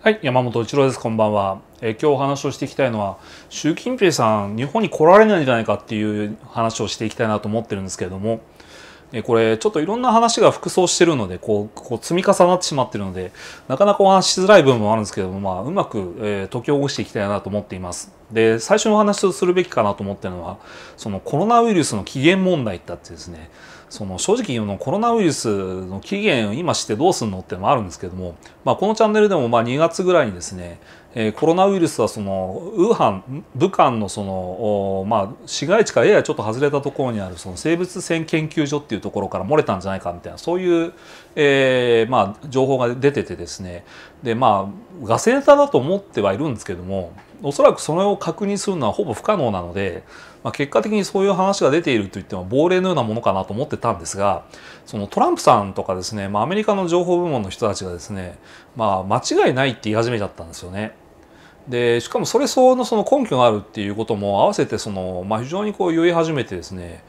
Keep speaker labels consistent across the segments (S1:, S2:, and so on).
S1: はい、山本一郎です。こんばんは。え今日お話をしていきたいのは、習近平さん、日本に来られないんじゃないかっていう話をしていきたいなと思ってるんですけれども、えこれ、ちょっといろんな話が服装してるので、こう、こう積み重なってしまってるので、なかなかお話しづらい部分もあるんですけども、まあ、うまく、えー、解き起こしていきたいなと思っています。で、最初のお話をするべきかなと思ってるのは、そのコロナウイルスの起源問題ってあってですね、その正直のコロナウイルスの起源を今してどうすんのってのもあるんですけども、まあ、このチャンネルでもまあ2月ぐらいにですね、えー、コロナウイルスはそのウーハン武漢のその、まあ、市街地からややちょっと外れたところにあるその生物線研究所っていうところから漏れたんじゃないかみたいなそういう、えーまあ、情報が出ててですねでまあガセネタだと思ってはいるんですけどもおそらくそれを確認するのはほぼ不可能なのでまあ、結果的にそういう話が出ているといっても亡霊のようなものかなと思ってたんですがそのトランプさんとかですね、まあ、アメリカの情報部門の人たちがですね、まあ、間違いないって言い始めちゃったんですよね。でしかもそれ相応のその根拠があるっていうことも合わせてその、まあ、非常にこう言い始めてですね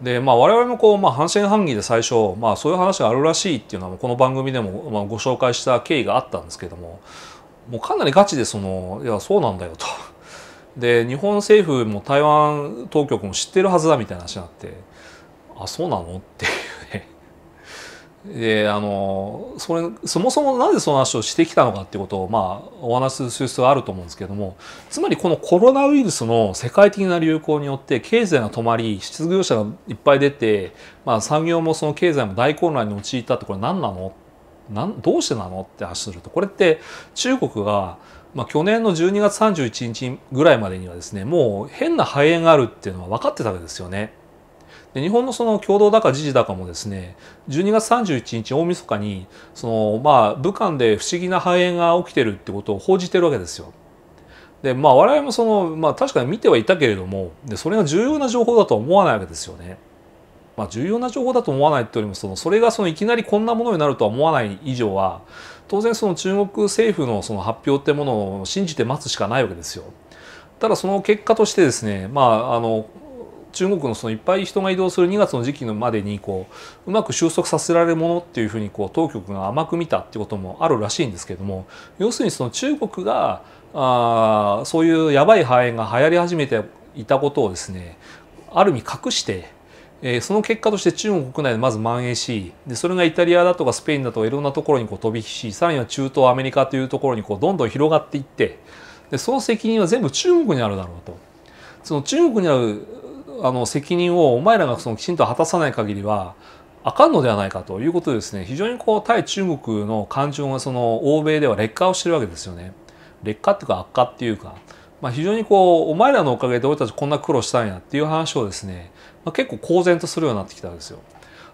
S1: で、まあ、我々もこう、まあ、半信半疑で最初、まあ、そういう話があるらしいっていうのはこの番組でも、まあ、ご紹介した経緯があったんですけどももうかなりガチでそのいやそうなんだよとで日本政府も台湾当局も知ってるはずだみたいな話になってあそうなのっていうね であのそれそもそもなぜその話をしてきたのかっていうことを、まあ、お話しする必要があると思うんですけどもつまりこのコロナウイルスの世界的な流行によって経済が止まり失業者がいっぱい出て、まあ、産業もその経済も大混乱に陥ったってこれ何なのなんどうしてなのって話するとこれって中国がまあ、去年の12月31日ぐらいまでにはですねもう変な肺炎があるっていうのは分かってたわけですよね。で日本のその共同だか時事だかもですね12月31日大晦日にそのまあ武漢で不思議な肺炎が起きてるってことを報じてるわけですよ。でまあ我々もその、まあ、確かに見てはいたけれどもでそれが重要な情報だとは思わないわけですよね。まあ、重要な情報だと思わないというよりもそのそれがそのいきなりこんなものになるとは思わない以上は当然その中国政府のその発表ってものを信じて待つしかないわけですよ。ただその結果としてですね、まあ、あの中国のそのいっぱい人が移動する2月の時期のまでにこううまく収束させられるものっていうふうにこう当局が甘く見たっていうこともあるらしいんですけれども要するにその中国があそういうやばい肺炎が流行り始めていたことをですねある意味隠してえー、その結果として中国国内でまず蔓延しでそれがイタリアだとかスペインだとかいろんなところにこう飛び火しさらには中東アメリカというところにこうどんどん広がっていってでその責任は全部中国にあるだろうと。その中国にあるあの責任をお前らがそのきちんと果たさない限りはあかんのではないかということですね非常にこう対中国の感情がその欧米では劣化をしてるわけですよね。劣化っていうか悪化っていうか、まあ、非常にこうお前らのおかげで俺たちこんな苦労したんやっていう話をですねまあ、結構公然とするようになってきたんですよ。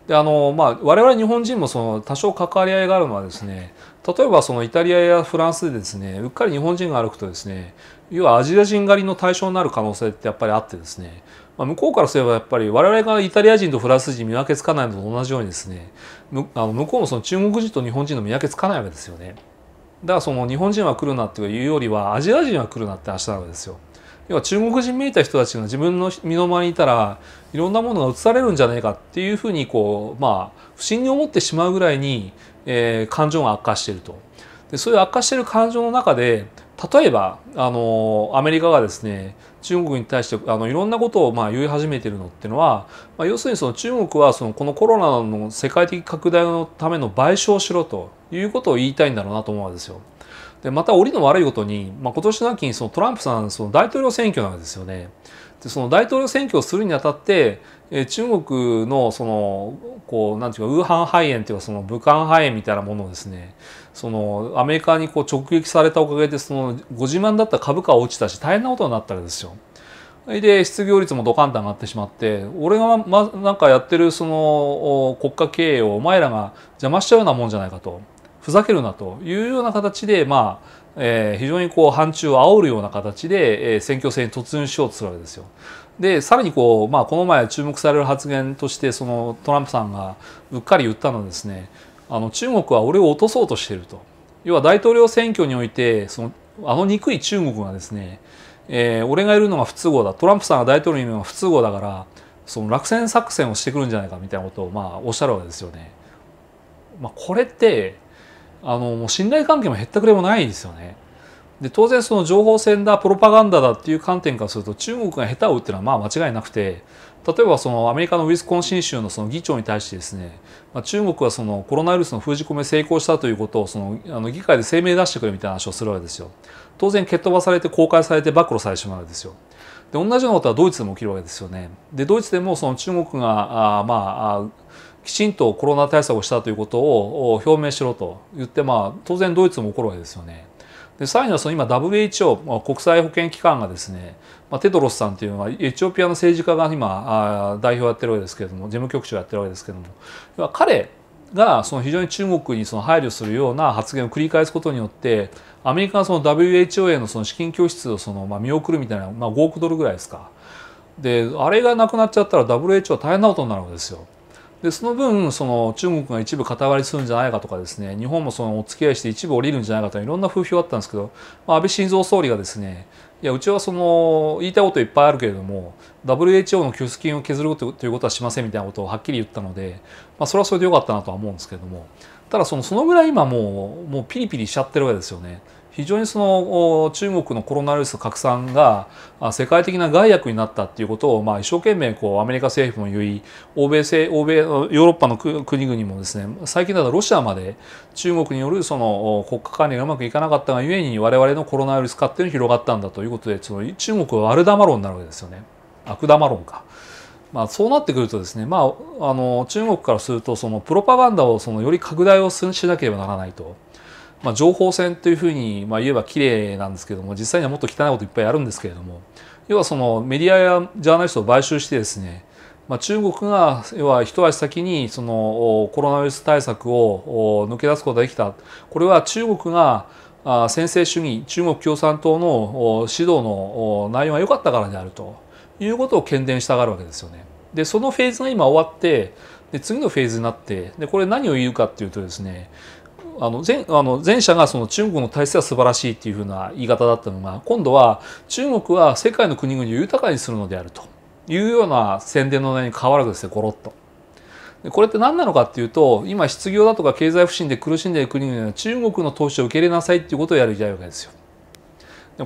S1: であのまあ、我々日本人もその多少関わり合いがあるのはですね例えばそのイタリアやフランスでですねうっかり日本人が歩くとですね要はアジア人狩りの対象になる可能性ってやっぱりあってですね、まあ、向こうからすればやっぱり我々がイタリア人とフランス人見分けつかないのと同じようにですねあの向こうもその中国人と日本人の見分けつかないわけですよねだからその日本人は来るなっていうよりはアジア人は来るなって明日なわけですよ。要は中国人見えた人たちが自分の身の回りにいたらいろんなものが移されるんじゃないかっていうふうにこうまあ不審に思ってしまうぐらいに、えー、感情が悪化していると。でそういう悪化している感情の中で例えばあのアメリカがですね中国に対してあのいろんなことをまあ言い始めてるのっていうのは、まあ、要するにその中国はそのこのコロナの世界的拡大のための賠償をしろということを言いたいんだろうなと思うんですよ。でまた折の悪いことに、まあ、今年の秋にそのトランプさんその大統領選挙なんですよね。でその大統領選挙をするにあたって、え中国のそのこうなんていうかウーハン肺炎っていうかその武漢肺炎みたいなものをですねそのアメリカにこう直撃されたおかげでそのご自慢だった株価は落ちたし大変なことになったらですよ。で失業率もドカンと上がってしまって俺が、ま、なんかやってるその国家経営をお前らが邪魔しちゃうようなもんじゃないかと。ふざけるなというような形で、まあえー、非常にこう反中を煽るような形で、えー、選挙戦に突入しようとするわけですよ。でさらにこう、まあ、この前注目される発言としてそのトランプさんがうっかり言ったのはですねあの中国は俺を落とそうとしていると要は大統領選挙においてそのあの憎い中国がですね、えー、俺がいるのが不都合だトランプさんが大統領にいるのが不都合だからその落選作戦をしてくるんじゃないかみたいなことをまあおっしゃるわけですよね。まあ、これってあのもう信頼関係もへったくれもないですよね。で当然その情報戦だプロパガンダだっていう観点からすると中国が下手を打っていのはまあ間違いなくて例えばそのアメリカのウィスコンシン州のその議長に対してですね、まあ、中国はそのコロナウイルスの封じ込め成功したということをそのあの議会で声明出してくれみたいな話をするわけですよ。当然蹴っ飛ばされて公開されて暴露されてしまうわけですよ。で同じようなことはドイツでも起きるわけですよね。でドイツでもその中国があまああきちんとコロナ対策をしたということを表明しろと言って、まあ、当然ドイツも怒るわけですよね。でさらにはその今 WHO 国際保健機関がですね、まあ、テドロスさんというのはエチオピアの政治家が今代表やってるわけですけれども事務局長やってるわけですけれども彼がその非常に中国にその配慮するような発言を繰り返すことによってアメリカがその WHO へのその資金拠出をそのまあ見送るみたいな、まあ、5億ドルぐらいですかであれがなくなっちゃったら WHO は大変なことになるわけですよ。でその分その中国が一部肩割りするんじゃないかとかですね日本もそのお付き合いして一部降りるんじゃないかといろんな風評があったんですけど、まあ、安倍晋三総理がですねいやうちはその言いたいこといっぱいあるけれども WHO の給付金を削るということはしませんみたいなことをはっきり言ったので、まあ、それはそれでよかったなとは思うんですけれどもただそのそのぐらい今もうもうピリピリしちゃってるわけですよね。非常にその中国のコロナウイルス拡散が世界的な害悪になったっていうことをまあ一生懸命こうアメリカ政府も言い欧米欧米ヨーロッパの国々もですね最近だとロシアまで中国によるその国家管理がうまくいかなかったがゆえに我々のコロナウイルス化っていうのが広がったんだということでその中国は悪玉論になるわけですよね悪玉論か。まあ、そうなってくるとですね、まあ、あの中国からするとそのプロパガンダをそのより拡大をしなければならないと。まあ、情報戦というふうにまあ言えば綺麗なんですけども実際にはもっと汚いこといっぱいあるんですけれども要はそのメディアやジャーナリストを買収してですねまあ、中国が要は一足先にそのコロナウイルス対策を抜け出すことができたこれは中国が専制主義中国共産党の指導の内容が良かったからであるということを喧伝したがるわけですよね。でそのフェーズが今終わってで次のフェーズになってでこれ何を言うかっていうとですねあの前あの前者がその中国の体制は素晴らしいっていうふうな言い方だったのが今度は中国は世界の国々を豊かにするのであるというような宣伝の内に変わるずですねゴロッと。これって何なのかっていうと今失業だとか経済不振で苦しんでいる国々は中国の投資を受け入れなさいっていうことをやりたいわけですよ。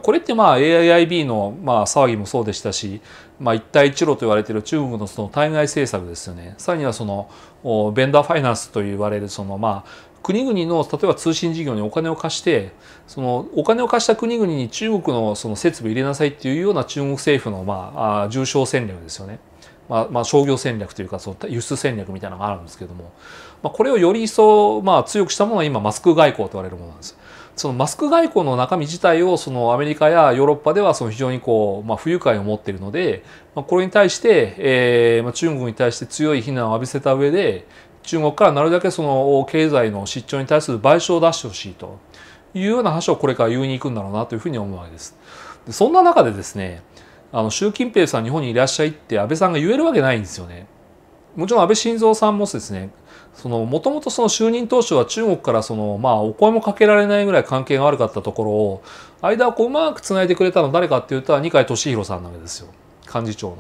S1: これってまあ AIIB のまあ騒ぎもそうでしたし、まあ、一帯一路と言われている中国のその対外政策ですよねさらにはそのベンダーファイナンスと言われるそのまあ国々の例えば通信事業にお金を貸してそのお金を貸した国々に中国のその設備入れなさいっていうような中国政府の、まあ、重症戦略ですよね。まあまあ、商業戦略というかその輸出戦略みたいなのがあるんですけども、まあ、これをより一層、まあ、強くしたものは今マスク外交と言われるものなんです。そのマスク外交の中身自体をそのアメリカやヨーロッパではその非常にこう、まあ、不愉快を持っているので、まあ、これに対して、えーまあ、中国に対して強い非難を浴びせた上で、中国からなるだけその経済の失調に対する賠償を出してほしいというような話をこれから言いに行くんだろうなというふうに思うわけです。でそんな中でですねあの習近平さん日本にいらっしゃいって安倍さんが言えるわけないんですよね。もちろん安倍晋三さんもですねもともとその就任当初は中国からその、まあ、お声もかけられないぐらい関係が悪かったところを間をこううまくつないでくれたのは誰かっていうと二階俊博さんなわけですよ幹事長の。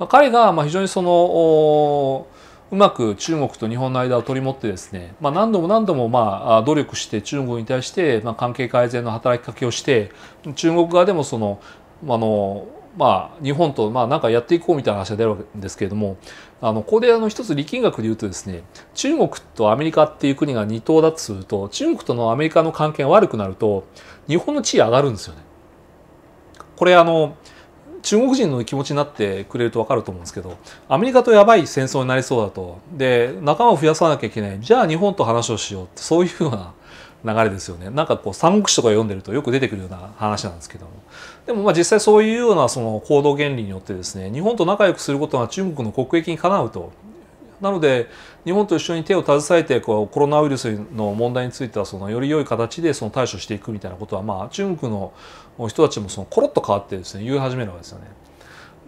S1: まあ、彼がまあ非常にそのうまく中国と日本の間を取り持ってですね、まあ、何度も何度もまあ努力して中国に対してまあ関係改善の働きかけをして中国側でもそのあのまあ、日本とまあなんかやっていこうみたいな話が出るわけですけれどもあのここであの一つ力学でいうとですね中国とアメリカっていう国が二党だとすると中国とのアメリカの関係が悪くなると日本の地位上がるんですよね。これあの中国人の気持ちになってくれると分かると思うんですけどアメリカとやばい戦争になりそうだとで仲間を増やさなきゃいけないじゃあ日本と話をしようってそういうような流れですよねなんかこう三国志とか読んでるとよく出てくるような話なんですけどもでもまあ実際そういうようなその行動原理によってですね日本と仲良くすることが中国の国益にかなうとなので日本と一緒に手を携えてこうコロナウイルスの問題についてはそのより良い形でその対処していくみたいなことは、まあ、中国の人たちもそのコロッと変わってですね言い始めるわけですよね。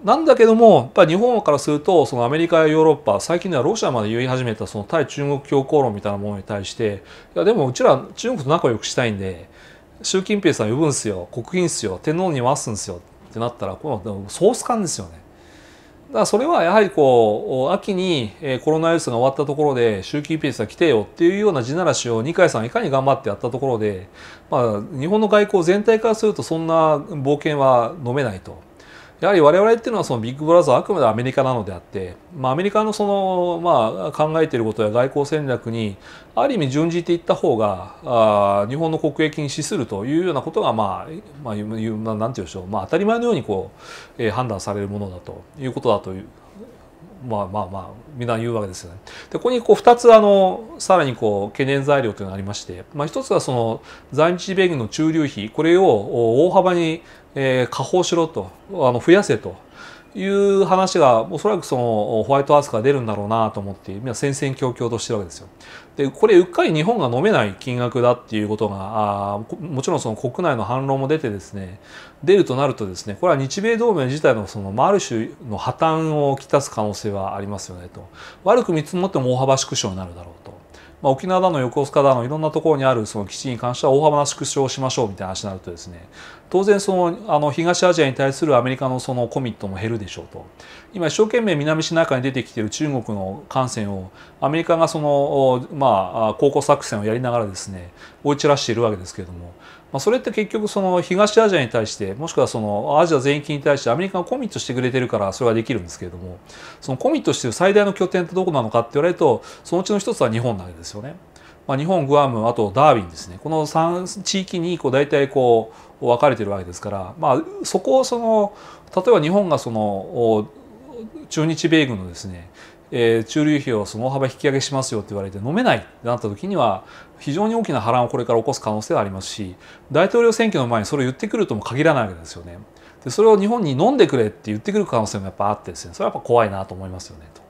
S1: なんだけどもやっぱり日本からするとそのアメリカやヨーロッパ最近ではロシアまで言い始めたその対中国強硬論みたいなものに対していやでもうちら中国と仲良くしたいんで習近平さん呼ぶんですよ国賓っすよ天皇に回すんですよってなったらこのソース感ですよね。だからそれはやはりこう秋にコロナウイルスが終わったところで習近平さん来てよっていうような地ならしを二階さんいかに頑張ってやったところで、まあ、日本の外交全体からするとそんな冒険は飲めないと。やはり我々っていうのはそのビッグブラザーあくまでアメリカなのであって、まあ、アメリカのその、まあ、考えていることや外交戦略にある意味準じていった方があ日本の国益に資するというようなことが、まあまあ、なんて言うでしょう、まあ、当たり前のようにこう、えー、判断されるものだということだというまあまあまあみんな言うわけですよね。でここにこう2つあのさらにこう懸念材料というのがありまして、まあ、1つはその在日米軍の駐留費これを大幅にえ下方しろとあの増やせという話がおそらくそのホワイトアースから出るんだろうなと思って戦々恐々としてるわけですよ。でこれうっかり日本が飲めない金額だっていうことがあもちろんその国内の反論も出てですね出るとなるとですねこれは日米同盟自体のそのある種の破綻をきたす可能性はありますよねと悪く見積もっても大幅縮小になるだろうと。まあ、沖縄だの横須賀だのいろんなところにあるその基地に関しては大幅な縮小をしましょうみたいな話になるとですね当然そのあの東アジアに対するアメリカのそのコミットも減るでしょうと今一生懸命南シナ海に出てきている中国の艦船をアメリカがそのまあ航行作戦をやりながらですね追い散らしているわけですけれども、まあ、それって結局その東アジアに対してもしくはそのアジア全域に対してアメリカがコミットしてくれてるからそれはできるんですけれどもそのコミットしてる最大の拠点ってどこなのかって言われるとそのうちの一つは日本なわけですよね。まあ、日本グアムあとダーウィンですねこの3地域にこう大体こう分かれてるわけですから、まあ、そこをその例えば日本がその中日米軍のですねえー、費をその大幅引き上げしますよって言われて飲めないってなった時には非常に大きな波乱をこれから起こす可能性はありますし大統領選挙の前にそれを言ってくるとも限らないわけですよね。でそれを日本に飲んでくれって言ってくる可能性もやっぱあってですねそれはやっぱ怖いなと思いますよねと。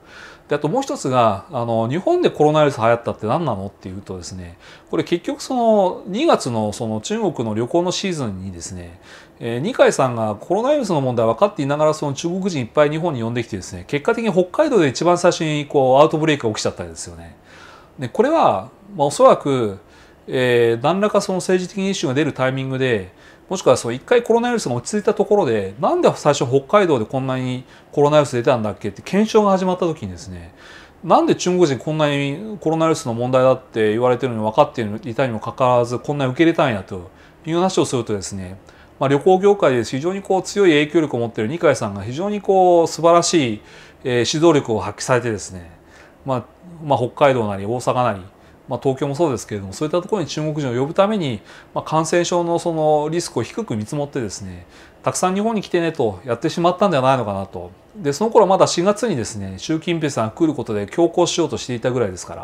S1: であともう一つがあの日本でコロナウイルス流行ったって何なのっていうとですねこれ結局その2月のその中国の旅行のシーズンにですね、えー、二階さんがコロナウイルスの問題分かっていながらその中国人いっぱい日本に呼んできてですね結果的に北海道で一番最初にこうアウトブレイクが起きちゃったんですよね。でこれは、まあ、おそらく、えー、何らかその政治的なイシューが出るタイミングでもしくはそ一回コロナウイルスが落ち着いたところでなんで最初北海道でこんなにコロナウイルス出たんだっけって検証が始まった時にですねなんで中国人こんなにコロナウイルスの問題だって言われてるのに分かっていたにもかかわらずこんなに受け入れたんやという話をするとですね、まあ、旅行業界で非常にこう強い影響力を持っている二階さんが非常にこう素晴らしい指導力を発揮されてですね、まあまあ、北海道なり大阪なりまあ、東京もそうですけれどもそういったところに中国人を呼ぶために、まあ、感染症のそのリスクを低く見積もってですねたくさん日本に来てねとやってしまったんではないのかなとでその頃まだ4月にですね習近平さんが来ることで強行しようとしていたぐらいですから、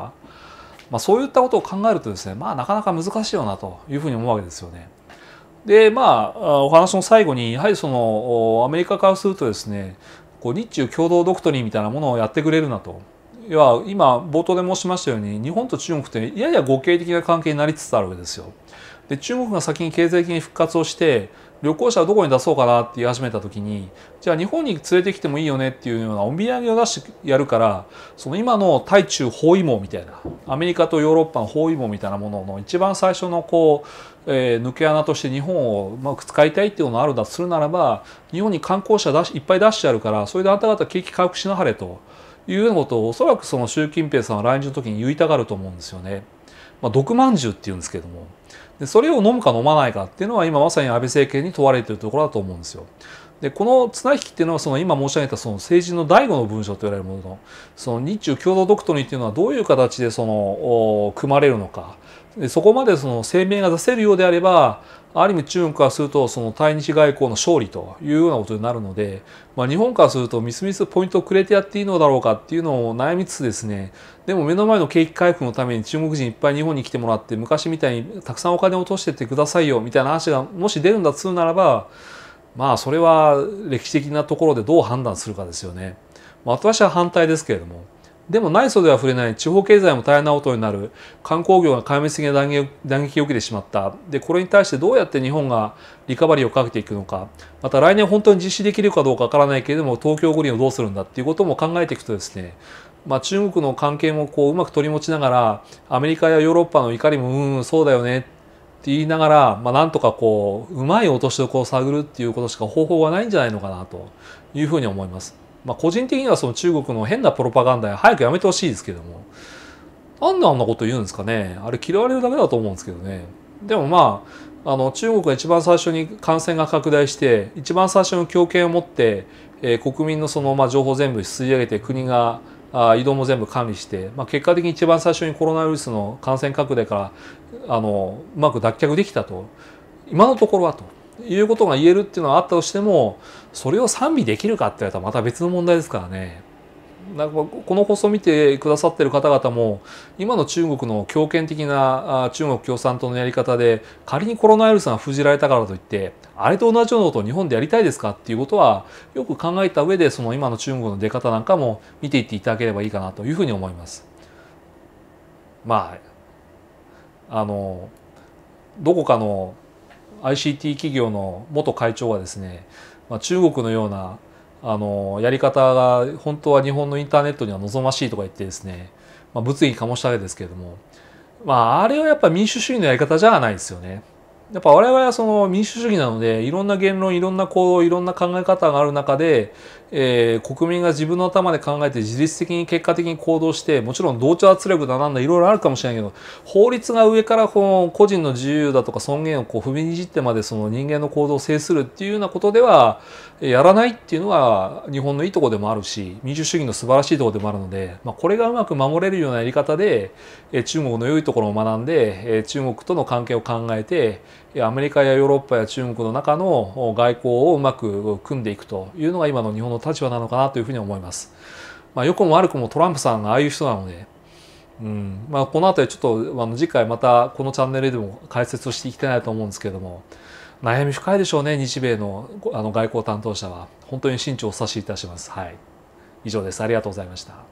S1: まあ、そういったことを考えるとですねまあなかなか難しいよなというふうに思うわけですよね。でまあお話の最後にやはりそのアメリカからするとですねこう日中共同ドクトリンみたいなものをやってくれるなといは今冒頭で申しましたように日本と中国ってやや互恵的な関係になりつつあるわけですよ。で中国が先に経済的に復活をして旅行者はどこに出そうかなって言い始めた時にじゃあ日本に連れてきてもいいよねっていうようなお土産を出してやるからその今の対中包囲網みたいなアメリカとヨーロッパの包囲網みたいなものの一番最初のこう、えー、抜け穴として日本をうまく使いたいっていうのがあるんだとするならば日本に観光者いっぱい出してやるからそれであなた方景気回復しなはれと。いうようなことをおそらくその習近平さんは来日の時に言いたがると思うんですよね。まあ、毒まんじゅうっていうんですけどもでそれを飲むか飲まないかっていうのは今まさに安倍政権に問われているところだと思うんですよ。でこの綱引きっていうのはその今申し上げたその政治の第五の文書と言われるもののその日中共同ドクトリンっていうのはどういう形でその組まれるのかでそこまでその声明が出せるようであればある意味中国からするとその対日外交の勝利というようなことになるので、まあ、日本からするとみすみすポイントをくれてやっていいのだろうかっていうのを悩みつつですねでも目の前の景気回復のために中国人いっぱい日本に来てもらって昔みたいにたくさんお金を落としてってくださいよみたいな話がもし出るんだっつうならばまあそれは歴史的なところでどう判断するかですよね。まあ、私は反対ですけれどもでも内装では触れない地方経済も大変なことになる観光業が壊滅的な打撃を受けてしまったでこれに対してどうやって日本がリカバリーをかけていくのかまた来年本当に実施できるかどうかわからないけれども東京五輪をどうするんだっていうことも考えていくとですねまあ、中国の関係もこううまく取り持ちながらアメリカやヨーロッパの怒りもうん、うん、そうだよねって言いながら、まあ、なんとかこううまい落としどころを探るっていうことしか方法はないんじゃないのかなというふうに思います。まあ、個人的にはその中国の変なプロパガンダ早くやめてほしいですけどもなんであんなこと言うんですかねあれ嫌われるだけだと思うんですけどねでもまああの中国が一番最初に感染が拡大して一番最初の強権を持って、えー、国民のその、まあ、情報全部吸い上げて国があ移動も全部管理して、まあ、結果的に一番最初にコロナウイルスの感染拡大からあのうまく脱却できたと今のところはということが言えるっていうのはあったとしてもそれを賛美できるかって言われたらまた別の問題ですからね。なんかこの放送を見てくださってる方々も今の中国の強権的な中国共産党のやり方で仮にコロナウイルスが封じられたからといってあれと同じようなことを日本でやりたいですかっていうことはよく考えた上でその今の中国の出方なんかも見ていっていただければいいかなというふうに思います。まああのどこかの ICT 企業の元会長がですねまあ、中国のようなあのやり方が本当は日本のインターネットには望ましいとか言ってですね、まあ、物議かもしたわけですけれども、まあ、あれはやっぱ民主主義のやり方じゃないですよね。やっぱ我々はその民主主義なのでいろんな言論いろんな行動いろんな考え方がある中でえー、国民が自分の頭で考えて自律的に結果的に行動してもちろん同調圧力だなんだいろいろあるかもしれないけど法律が上からこの個人の自由だとか尊厳をこう踏みにじってまでその人間の行動を制するっていうようなことではやらないっていうのは日本のいいとこでもあるし民主主義の素晴らしいとこでもあるので、まあ、これがうまく守れるようなやり方で中国の良いところを学んで中国との関係を考えてアメリカやヨーロッパや中国の中の外交をうまく組んでいくというのが今の日本の立場なのかなというふうに思います。まあ、良くも悪くもトランプさんがああいう人なので、うんまあ、この辺りちょっとあの次回またこのチャンネルでも解説をしていきたいなと思うんですけれども悩み深いでしょうね日米のあの外交担当者は本当に慎重をお察しいたします。はい、以上ですありがとうございました